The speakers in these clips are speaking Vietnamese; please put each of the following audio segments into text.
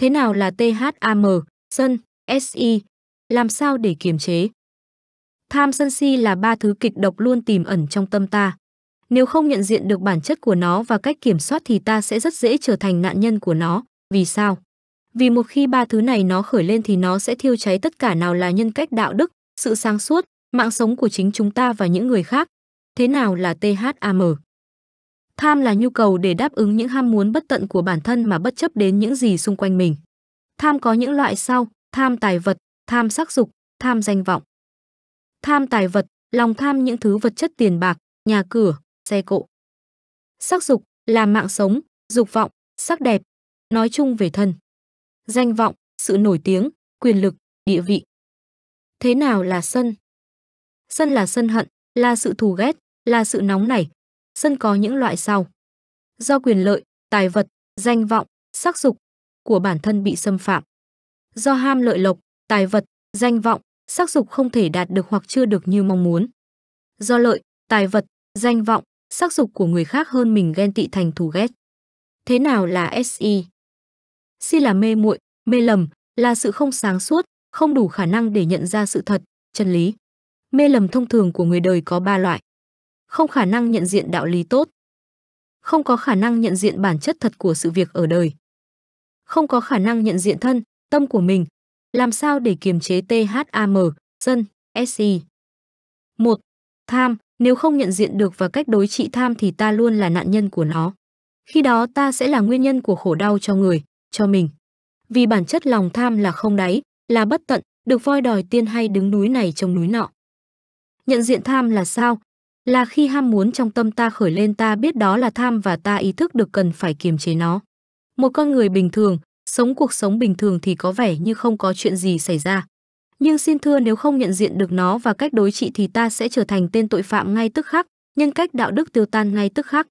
Thế nào là THAM, sân, SI? Làm sao để kiềm chế? Tham sân si là ba thứ kịch độc luôn tìm ẩn trong tâm ta. Nếu không nhận diện được bản chất của nó và cách kiểm soát thì ta sẽ rất dễ trở thành nạn nhân của nó. Vì sao? Vì một khi ba thứ này nó khởi lên thì nó sẽ thiêu cháy tất cả nào là nhân cách đạo đức, sự sáng suốt, mạng sống của chính chúng ta và những người khác. Thế nào là THAM? Tham là nhu cầu để đáp ứng những ham muốn bất tận của bản thân mà bất chấp đến những gì xung quanh mình. Tham có những loại sau, tham tài vật, tham sắc dục, tham danh vọng. Tham tài vật, lòng tham những thứ vật chất tiền bạc, nhà cửa, xe cộ. Sắc dục là mạng sống, dục vọng, sắc đẹp, nói chung về thân. Danh vọng, sự nổi tiếng, quyền lực, địa vị. Thế nào là sân? Sân là sân hận, là sự thù ghét, là sự nóng nảy, sân có những loại sau. Do quyền lợi, tài vật, danh vọng, sắc dục của bản thân bị xâm phạm. Do ham lợi lộc, tài vật, danh vọng, sắc dục không thể đạt được hoặc chưa được như mong muốn. Do lợi, tài vật, danh vọng, sắc dục của người khác hơn mình ghen tị thành thù ghét. Thế nào là SI? Si là mê muội, mê lầm, là sự không sáng suốt, không đủ khả năng để nhận ra sự thật, chân lý. Mê lầm thông thường của người đời có ba loại không khả năng nhận diện đạo lý tốt, không có khả năng nhận diện bản chất thật của sự việc ở đời, không có khả năng nhận diện thân, tâm của mình. Làm sao để kiềm chế THAM, dân, SI? 1. Tham, nếu không nhận diện được và cách đối trị tham thì ta luôn là nạn nhân của nó. Khi đó ta sẽ là nguyên nhân của khổ đau cho người, cho mình. Vì bản chất lòng tham là không đáy, là bất tận, được voi đòi tiên hay đứng núi này trông núi nọ. Nhận diện tham là sao? là khi ham muốn trong tâm ta khởi lên ta biết đó là tham và ta ý thức được cần phải kiềm chế nó. Một con người bình thường, sống cuộc sống bình thường thì có vẻ như không có chuyện gì xảy ra. Nhưng xin thưa nếu không nhận diện được nó và cách đối trị thì ta sẽ trở thành tên tội phạm ngay tức khắc, nhân cách đạo đức tiêu tan ngay tức khắc.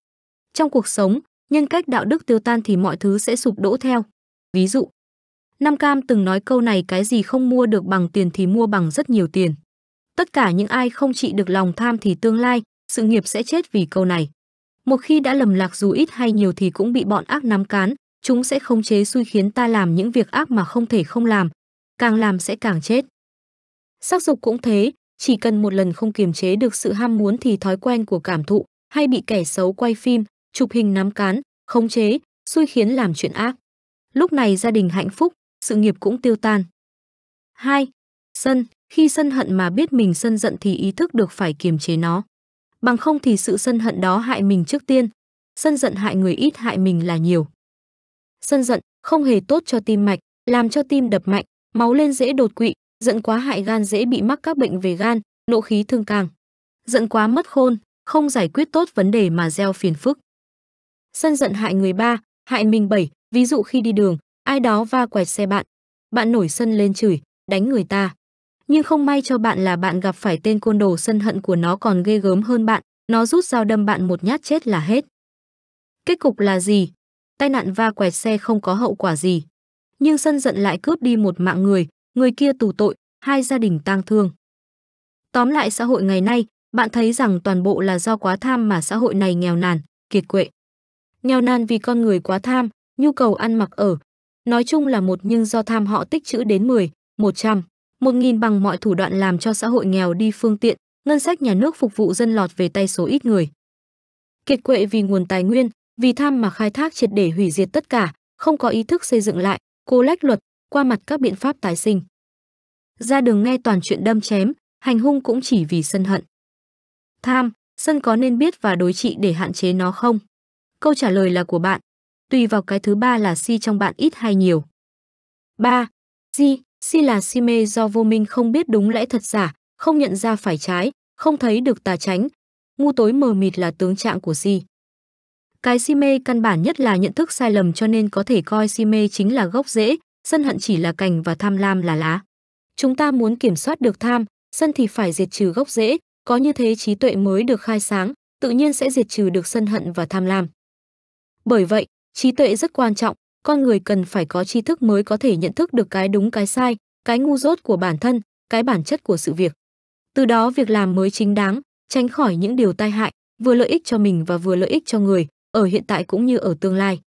Trong cuộc sống, nhân cách đạo đức tiêu tan thì mọi thứ sẽ sụp đổ theo. Ví dụ, Nam Cam từng nói câu này cái gì không mua được bằng tiền thì mua bằng rất nhiều tiền. Tất cả những ai không trị được lòng tham thì tương lai, sự nghiệp sẽ chết vì câu này. Một khi đã lầm lạc dù ít hay nhiều thì cũng bị bọn ác nắm cán, chúng sẽ không chế xui khiến ta làm những việc ác mà không thể không làm, càng làm sẽ càng chết. Sắc dục cũng thế, chỉ cần một lần không kiềm chế được sự ham muốn thì thói quen của cảm thụ hay bị kẻ xấu quay phim, chụp hình nắm cán, khống chế, xui khiến làm chuyện ác. Lúc này gia đình hạnh phúc, sự nghiệp cũng tiêu tan. 2. Sân khi sân hận mà biết mình sân giận thì ý thức được phải kiềm chế nó. Bằng không thì sự sân hận đó hại mình trước tiên. Sân giận hại người ít hại mình là nhiều. Sân giận không hề tốt cho tim mạch, làm cho tim đập mạnh, máu lên dễ đột quỵ, giận quá hại gan dễ bị mắc các bệnh về gan, nộ khí thương càng. Giận quá mất khôn, không giải quyết tốt vấn đề mà gieo phiền phức. Sân giận hại người ba, hại mình bảy, ví dụ khi đi đường, ai đó va quẹt xe bạn, bạn nổi sân lên chửi, đánh người ta. Nhưng không may cho bạn là bạn gặp phải tên côn đồ sân hận của nó còn ghê gớm hơn bạn, nó rút dao đâm bạn một nhát chết là hết. Kết cục là gì? Tai nạn va quẹt xe không có hậu quả gì. Nhưng sân giận lại cướp đi một mạng người, người kia tù tội, hai gia đình tang thương. Tóm lại xã hội ngày nay, bạn thấy rằng toàn bộ là do quá tham mà xã hội này nghèo nàn, kiệt quệ. Nghèo nàn vì con người quá tham, nhu cầu ăn mặc ở. Nói chung là một nhưng do tham họ tích chữ đến 10, 100 một nghìn bằng mọi thủ đoạn làm cho xã hội nghèo đi phương tiện, ngân sách nhà nước phục vụ dân lọt về tay số ít người. Kiệt quệ vì nguồn tài nguyên, vì tham mà khai thác triệt để hủy diệt tất cả, không có ý thức xây dựng lại, cô lách luật, qua mặt các biện pháp tái sinh. Ra đường nghe toàn chuyện đâm chém, hành hung cũng chỉ vì sân hận. Tham, sân có nên biết và đối trị để hạn chế nó không? Câu trả lời là của bạn. Tùy vào cái thứ ba là si trong bạn ít hay nhiều. 3. si si là si mê do vô minh không biết đúng lẽ thật giả, không nhận ra phải trái, không thấy được tà tránh. Ngu tối mờ mịt là tướng trạng của si. Cái si mê căn bản nhất là nhận thức sai lầm cho nên có thể coi si mê chính là gốc rễ, sân hận chỉ là cành và tham lam là lá. Chúng ta muốn kiểm soát được tham, sân thì phải diệt trừ gốc rễ, có như thế trí tuệ mới được khai sáng, tự nhiên sẽ diệt trừ được sân hận và tham lam. Bởi vậy, trí tuệ rất quan trọng, con người cần phải có tri thức mới có thể nhận thức được cái đúng cái sai, cái ngu dốt của bản thân, cái bản chất của sự việc. Từ đó việc làm mới chính đáng, tránh khỏi những điều tai hại, vừa lợi ích cho mình và vừa lợi ích cho người, ở hiện tại cũng như ở tương lai.